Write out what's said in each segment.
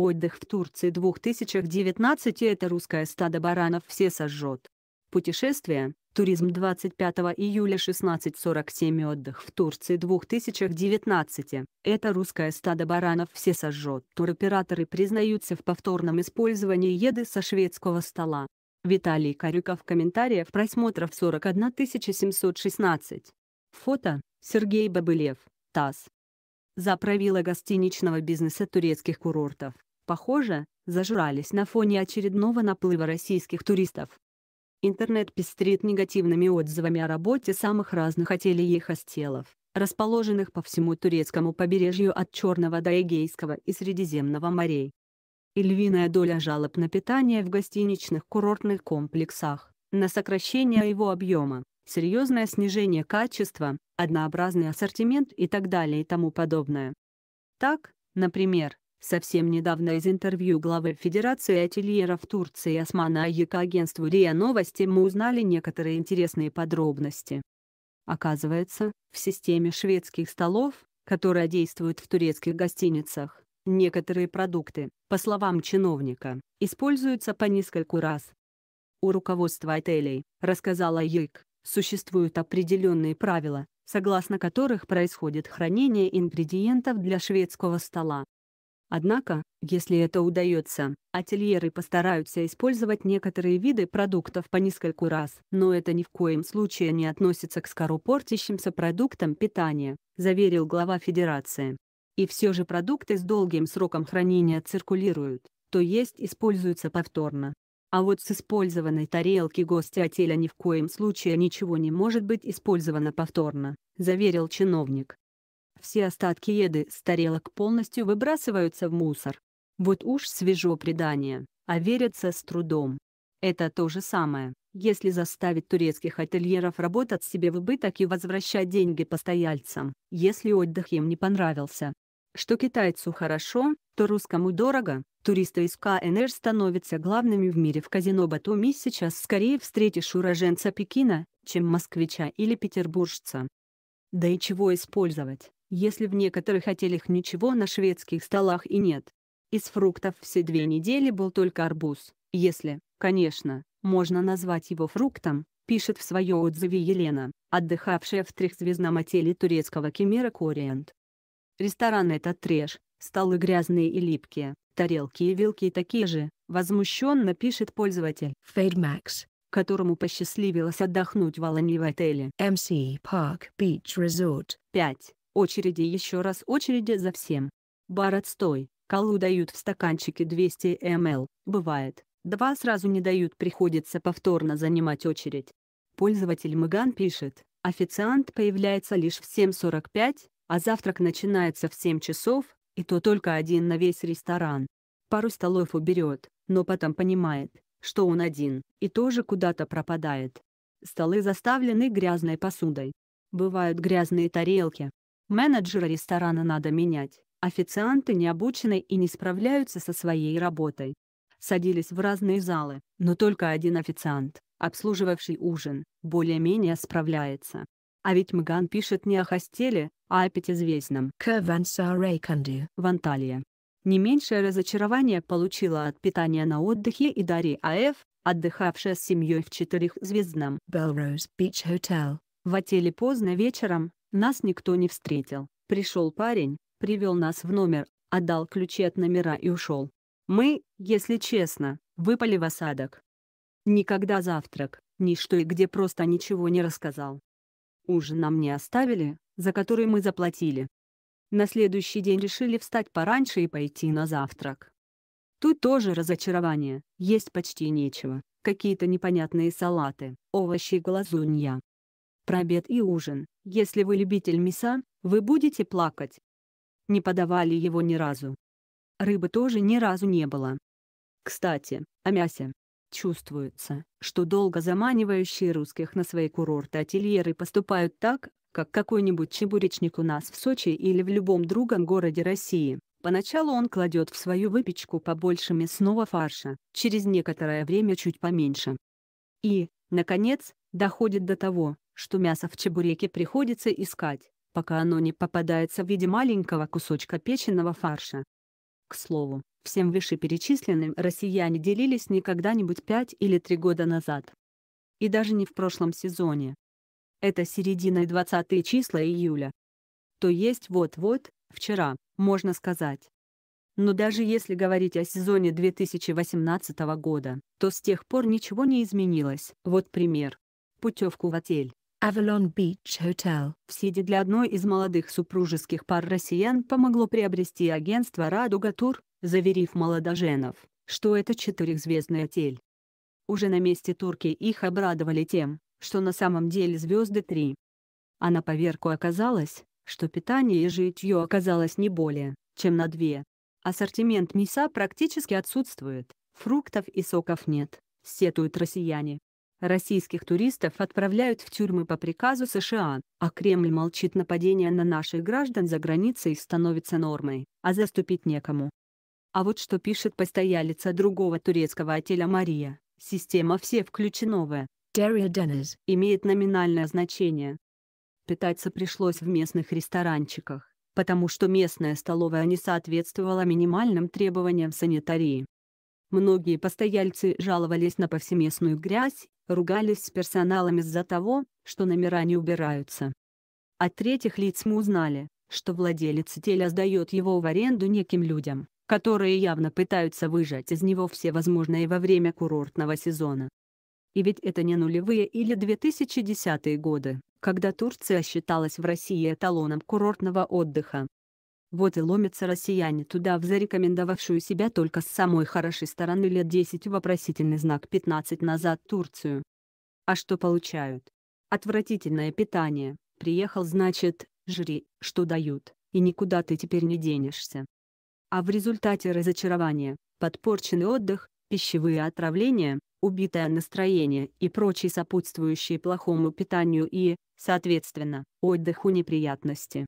Отдых в Турции 2019 – это русское стадо баранов все сожжет. Путешествие, туризм 25 июля 16.47 Отдых в Турции 2019 – это русское стадо баранов все сожжет. Туроператоры признаются в повторном использовании еды со шведского стола. Виталий Карюков комментариев просмотров 41 716. Фото – Сергей Бабылев, ТАСС. Заправила гостиничного бизнеса турецких курортов похоже, зажрались на фоне очередного наплыва российских туристов. Интернет пестрит негативными отзывами о работе самых разных отелей и хостелов, расположенных по всему турецкому побережью от Черного до Эгейского и Средиземного морей. И львиная доля жалоб на питание в гостиничных курортных комплексах, на сокращение его объема, серьезное снижение качества, однообразный ассортимент и так далее и тому подобное. Так, например, Совсем недавно из интервью главы Федерации ательеров Турции Османа Айека агентству РИА Новости мы узнали некоторые интересные подробности. Оказывается, в системе шведских столов, которая действует в турецких гостиницах, некоторые продукты, по словам чиновника, используются по нескольку раз. У руководства отелей, рассказала Айек, существуют определенные правила, согласно которых происходит хранение ингредиентов для шведского стола. Однако, если это удается, ательеры постараются использовать некоторые виды продуктов по нескольку раз, но это ни в коем случае не относится к скоропортящимся продуктам питания, заверил глава Федерации. И все же продукты с долгим сроком хранения циркулируют, то есть используются повторно. А вот с использованной тарелки гостя отеля ни в коем случае ничего не может быть использовано повторно, заверил чиновник. Все остатки еды с тарелок полностью выбрасываются в мусор. Вот уж свежо предание, а верится с трудом. Это то же самое, если заставить турецких ательеров работать себе в убыток и возвращать деньги постояльцам, если отдых им не понравился. Что китайцу хорошо, то русскому дорого, туристы из КНР становятся главными в мире в казино Батуми сейчас скорее встретишь уроженца Пекина, чем москвича или петербуржца. Да и чего использовать, если в некоторых отелях ничего на шведских столах и нет. Из фруктов все две недели был только арбуз, если, конечно, можно назвать его фруктом, пишет в своем отзыве Елена, отдыхавшая в трехзвездном отеле турецкого Кемера Кориент. Ресторан этот треш, столы грязные и липкие, тарелки и вилки такие же, возмущенно пишет пользователь FadeMax, которому посчастливилось отдохнуть в Алане в отеле MC Park Beach Resort. 5. Очереди еще раз очереди за всем. Бар отстой. Колу дают в стаканчике 200 мл, бывает. Два сразу не дают, приходится повторно занимать очередь. Пользователь Меган пишет, официант появляется лишь в 7.45, а завтрак начинается в 7 часов, и то только один на весь ресторан. Пару столов уберет, но потом понимает, что он один, и тоже куда-то пропадает. Столы заставлены грязной посудой. Бывают грязные тарелки, Менеджера ресторана надо менять. Официанты не обучены и не справляются со своей работой. Садились в разные залы, но только один официант, обслуживавший ужин, более-менее справляется. А ведь Мган пишет не о хостеле, а о пятизвездном в Анталии. Не меньшее разочарование получила от питания на отдыхе и Дари А.Ф., отдыхавшая с семьей в четырехзвездном Белроуз Бич Hotel. В отеле поздно вечером, нас никто не встретил. Пришел парень, привел нас в номер, отдал ключи от номера и ушел. Мы, если честно, выпали в осадок. Никогда завтрак, ни что и где просто ничего не рассказал. Ужин нам не оставили, за который мы заплатили. На следующий день решили встать пораньше и пойти на завтрак. Тут тоже разочарование, есть почти нечего, какие-то непонятные салаты, овощи и глазунья про обед и ужин. Если вы любитель мяса, вы будете плакать. Не подавали его ни разу. Рыбы тоже ни разу не было. Кстати, о мясе. Чувствуется, что долго заманивающие русских на свои курорты ательеры поступают так, как какой-нибудь чебуречник у нас в Сочи или в любом другом городе России. Поначалу он кладет в свою выпечку побольше мясного фарша, через некоторое время чуть поменьше. И, наконец, Доходит до того, что мясо в чебуреке приходится искать, пока оно не попадается в виде маленького кусочка печеного фарша. К слову, всем вышеперечисленным россияне делились не когда-нибудь 5 или 3 года назад. И даже не в прошлом сезоне. Это середина и 20 числа июля. То есть вот-вот, вчера, можно сказать. Но даже если говорить о сезоне 2018 года, то с тех пор ничего не изменилось. Вот пример. Путевку в отель. Avalon Beach Hotel. В Сиде для одной из молодых супружеских пар россиян помогло приобрести агентство «Радуга Тур», заверив молодоженов, что это четырехзвездный отель. Уже на месте турки их обрадовали тем, что на самом деле звезды три. А на поверку оказалось, что питание и житье оказалось не более, чем на две. Ассортимент мяса практически отсутствует, фруктов и соков нет, сетуют россияне. Российских туристов отправляют в тюрьмы по приказу США, а Кремль молчит нападение на наших граждан за границей становится нормой, а заступить некому. А вот что пишет постоялица другого турецкого отеля «Мария», система «Все включеновая» имеет номинальное значение. Питаться пришлось в местных ресторанчиках, потому что местная столовая не соответствовала минимальным требованиям санитарии. Многие постояльцы жаловались на повсеместную грязь ругались с персоналом из-за того, что номера не убираются. От третьих лиц мы узнали, что владелец отеля сдает его в аренду неким людям, которые явно пытаются выжать из него все возможное во время курортного сезона. И ведь это не нулевые или 2010-е годы, когда Турция считалась в России эталоном курортного отдыха. Вот и ломятся россияне туда в зарекомендовавшую себя только с самой хорошей стороны лет 10 вопросительный знак 15 назад Турцию. А что получают? Отвратительное питание. Приехал значит, жри, что дают, и никуда ты теперь не денешься. А в результате разочарования, подпорченный отдых, пищевые отравления, убитое настроение и прочие сопутствующие плохому питанию и, соответственно, отдыху неприятности.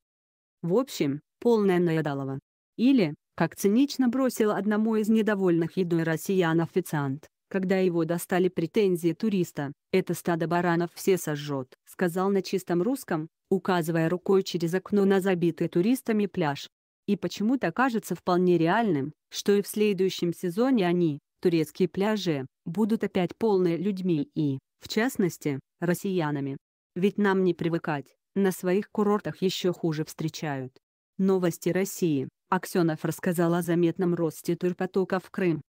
В общем, полная наедалова. Или, как цинично бросил одному из недовольных едой россиян официант, когда его достали претензии туриста, «Это стадо баранов все сожжет», сказал на чистом русском, указывая рукой через окно на забитый туристами пляж. И почему-то кажется вполне реальным, что и в следующем сезоне они, турецкие пляжи, будут опять полны людьми и, в частности, россиянами. Ведь нам не привыкать, на своих курортах еще хуже встречают. Новости России. Аксенов рассказал о заметном росте турпотока в Крым.